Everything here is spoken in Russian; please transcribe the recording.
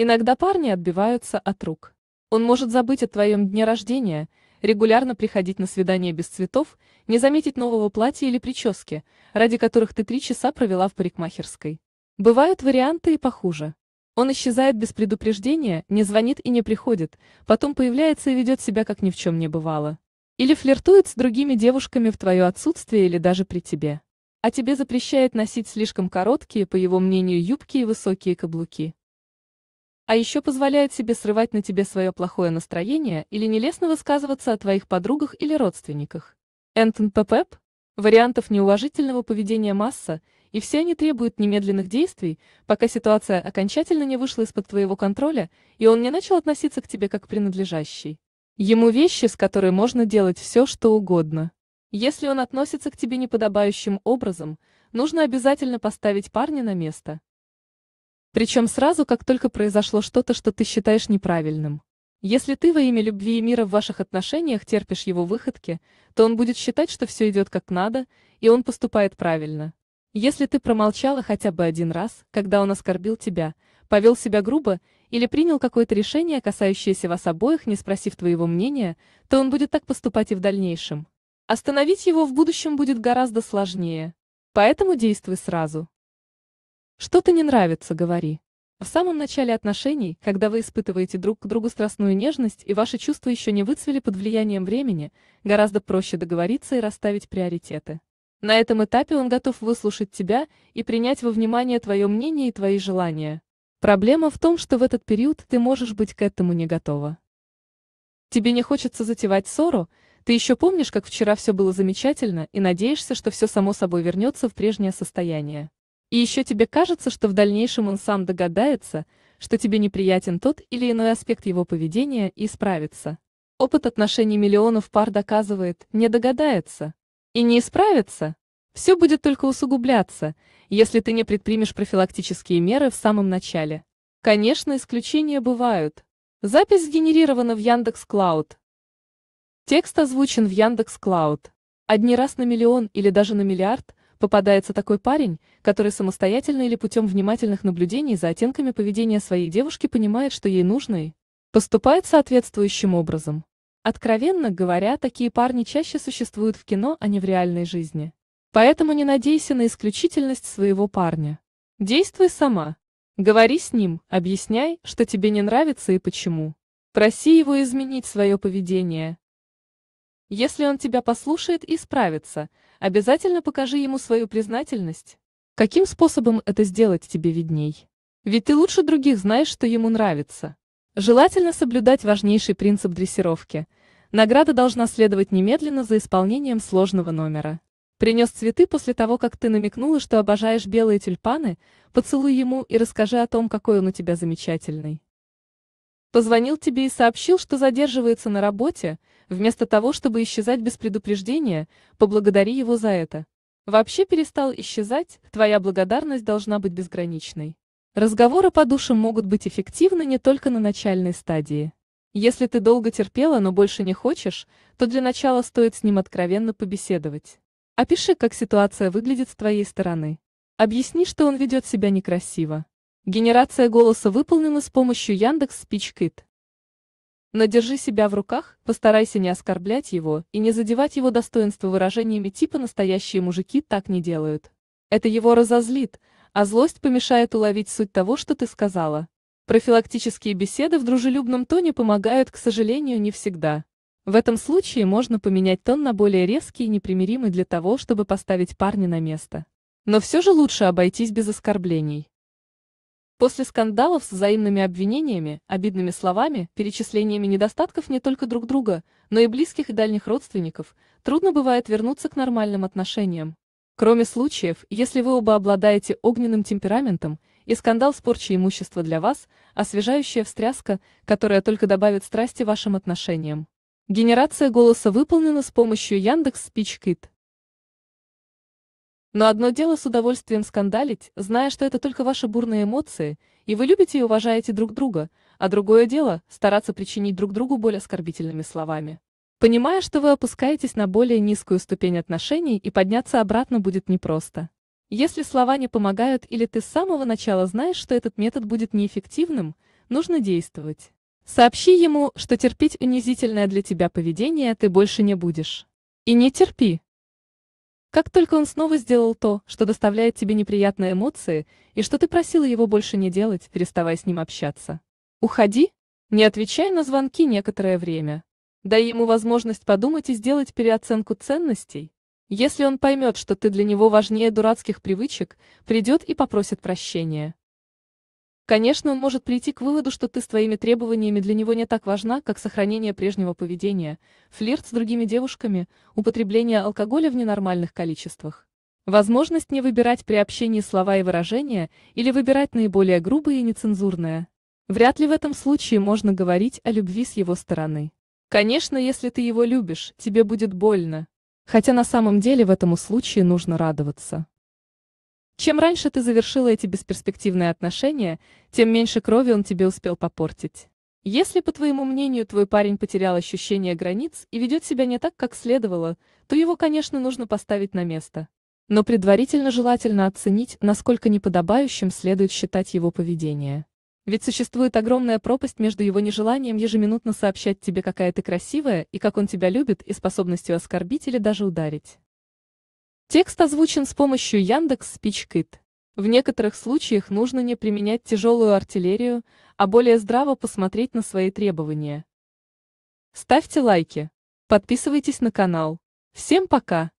Иногда парни отбиваются от рук. Он может забыть о твоем дне рождения, регулярно приходить на свидание без цветов, не заметить нового платья или прически, ради которых ты три часа провела в парикмахерской. Бывают варианты и похуже. Он исчезает без предупреждения, не звонит и не приходит, потом появляется и ведет себя, как ни в чем не бывало. Или флиртует с другими девушками в твое отсутствие или даже при тебе. А тебе запрещает носить слишком короткие, по его мнению, юбки и высокие каблуки. А еще позволяет себе срывать на тебе свое плохое настроение или нелестно высказываться о твоих подругах или родственниках. Энтон Пепеп? Вариантов неуважительного поведения масса, и все они требуют немедленных действий, пока ситуация окончательно не вышла из-под твоего контроля, и он не начал относиться к тебе как принадлежащий. Ему вещи, с которой можно делать все, что угодно. Если он относится к тебе неподобающим образом, нужно обязательно поставить парня на место. Причем сразу, как только произошло что-то, что ты считаешь неправильным. Если ты во имя любви и мира в ваших отношениях терпишь его выходки, то он будет считать, что все идет как надо, и он поступает правильно. Если ты промолчала хотя бы один раз, когда он оскорбил тебя, повел себя грубо или принял какое-то решение, касающееся вас обоих, не спросив твоего мнения, то он будет так поступать и в дальнейшем. Остановить его в будущем будет гораздо сложнее. Поэтому действуй сразу. Что-то не нравится, говори. В самом начале отношений, когда вы испытываете друг к другу страстную нежность и ваши чувства еще не выцвели под влиянием времени, гораздо проще договориться и расставить приоритеты. На этом этапе он готов выслушать тебя и принять во внимание твое мнение и твои желания. Проблема в том, что в этот период ты можешь быть к этому не готова. Тебе не хочется затевать ссору, ты еще помнишь, как вчера все было замечательно и надеешься, что все само собой вернется в прежнее состояние. И еще тебе кажется, что в дальнейшем он сам догадается, что тебе неприятен тот или иной аспект его поведения и исправится. Опыт отношений миллионов пар доказывает, не догадается. И не исправится. Все будет только усугубляться, если ты не предпримешь профилактические меры в самом начале. Конечно, исключения бывают. Запись сгенерирована в Яндекс Клауд. Текст озвучен в Яндекс Клауд. Одни раз на миллион или даже на миллиард Попадается такой парень, который самостоятельно или путем внимательных наблюдений за оттенками поведения своей девушки понимает, что ей нужно и поступает соответствующим образом. Откровенно говоря, такие парни чаще существуют в кино, а не в реальной жизни. Поэтому не надейся на исключительность своего парня. Действуй сама. Говори с ним, объясняй, что тебе не нравится и почему. Проси его изменить свое поведение, если он тебя послушает и справится, обязательно покажи ему свою признательность. Каким способом это сделать тебе видней? Ведь ты лучше других знаешь, что ему нравится. Желательно соблюдать важнейший принцип дрессировки. Награда должна следовать немедленно за исполнением сложного номера. Принес цветы после того, как ты намекнула, что обожаешь белые тюльпаны, поцелуй ему и расскажи о том, какой он у тебя замечательный. Позвонил тебе и сообщил, что задерживается на работе, вместо того, чтобы исчезать без предупреждения, поблагодари его за это. Вообще перестал исчезать, твоя благодарность должна быть безграничной. Разговоры по душам могут быть эффективны не только на начальной стадии. Если ты долго терпела, но больше не хочешь, то для начала стоит с ним откровенно побеседовать. Опиши, как ситуация выглядит с твоей стороны. Объясни, что он ведет себя некрасиво. Генерация голоса выполнена с помощью Яндекс Спичкит. Но держи себя в руках, постарайся не оскорблять его и не задевать его достоинство выражениями типа «настоящие мужики так не делают». Это его разозлит, а злость помешает уловить суть того, что ты сказала. Профилактические беседы в дружелюбном тоне помогают, к сожалению, не всегда. В этом случае можно поменять тон на более резкий и непримиримый для того, чтобы поставить парня на место. Но все же лучше обойтись без оскорблений. После скандалов с взаимными обвинениями, обидными словами, перечислениями недостатков не только друг друга, но и близких и дальних родственников, трудно бывает вернуться к нормальным отношениям. Кроме случаев, если вы оба обладаете огненным темпераментом, и скандал с порчей имущества для вас – освежающая встряска, которая только добавит страсти вашим отношениям. Генерация голоса выполнена с помощью Яндекс Спичкит. Но одно дело с удовольствием скандалить, зная, что это только ваши бурные эмоции, и вы любите и уважаете друг друга, а другое дело – стараться причинить друг другу более оскорбительными словами. Понимая, что вы опускаетесь на более низкую ступень отношений и подняться обратно будет непросто. Если слова не помогают или ты с самого начала знаешь, что этот метод будет неэффективным, нужно действовать. Сообщи ему, что терпеть унизительное для тебя поведение ты больше не будешь. И не терпи. Как только он снова сделал то, что доставляет тебе неприятные эмоции, и что ты просила его больше не делать, переставай с ним общаться. Уходи, не отвечай на звонки некоторое время. Дай ему возможность подумать и сделать переоценку ценностей. Если он поймет, что ты для него важнее дурацких привычек, придет и попросит прощения. Конечно, он может прийти к выводу, что ты с твоими требованиями для него не так важна, как сохранение прежнего поведения, флирт с другими девушками, употребление алкоголя в ненормальных количествах. Возможность не выбирать при общении слова и выражения или выбирать наиболее грубые и нецензурные. Вряд ли в этом случае можно говорить о любви с его стороны. Конечно, если ты его любишь, тебе будет больно. Хотя на самом деле в этом случае нужно радоваться. Чем раньше ты завершила эти бесперспективные отношения, тем меньше крови он тебе успел попортить. Если, по твоему мнению, твой парень потерял ощущение границ и ведет себя не так, как следовало, то его, конечно, нужно поставить на место. Но предварительно желательно оценить, насколько неподобающим следует считать его поведение. Ведь существует огромная пропасть между его нежеланием ежеминутно сообщать тебе, какая ты красивая и как он тебя любит, и способностью оскорбить или даже ударить. Текст озвучен с помощью Яндекс Спичкит. В некоторых случаях нужно не применять тяжелую артиллерию, а более здраво посмотреть на свои требования. Ставьте лайки. Подписывайтесь на канал. Всем пока!